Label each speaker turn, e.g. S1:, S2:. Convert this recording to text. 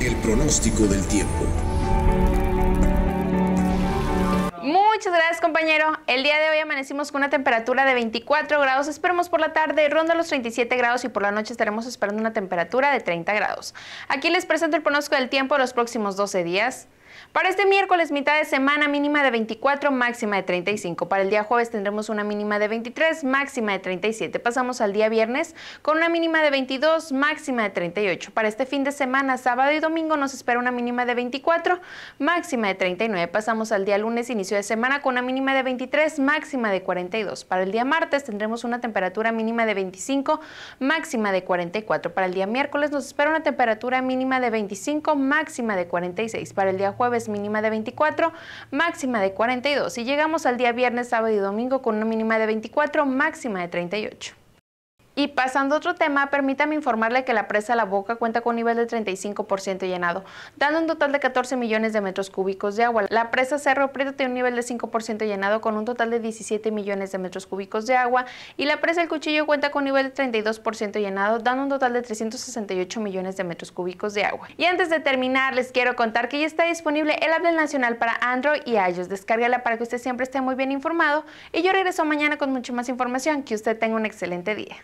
S1: El pronóstico del tiempo. Muchas gracias compañero. El día de hoy amanecimos con una temperatura de 24 grados. Esperemos por la tarde ronda los 37 grados y por la noche estaremos esperando una temperatura de 30 grados. Aquí les presento el pronóstico del tiempo de los próximos 12 días. Para este miércoles, mitad de semana, mínima de 24, máxima de 35. Para el día jueves tendremos una mínima de 23, máxima de 37. Pasamos al día viernes con una mínima de 22, máxima de 38. Para este fin de semana, sábado y domingo, nos espera una mínima de 24, máxima de 39. Pasamos al día lunes, inicio de semana, con una mínima de 23, máxima de 42. Para el día martes tendremos una temperatura mínima de 25, máxima de 44. Para el día miércoles nos espera una temperatura mínima de 25, máxima de 46. Para el día jueves mínima de 24, máxima de 42 y llegamos al día viernes, sábado y domingo con una mínima de 24, máxima de 38. Y pasando a otro tema, permítame informarle que la presa La Boca cuenta con un nivel de 35% llenado, dando un total de 14 millones de metros cúbicos de agua. La presa Cerro Prieto tiene un nivel de 5% llenado con un total de 17 millones de metros cúbicos de agua y la presa El Cuchillo cuenta con un nivel de 32% llenado, dando un total de 368 millones de metros cúbicos de agua. Y antes de terminar, les quiero contar que ya está disponible el Apple Nacional para Android y iOS. Descárgala para que usted siempre esté muy bien informado y yo regreso mañana con mucha más información. Que usted tenga un excelente día.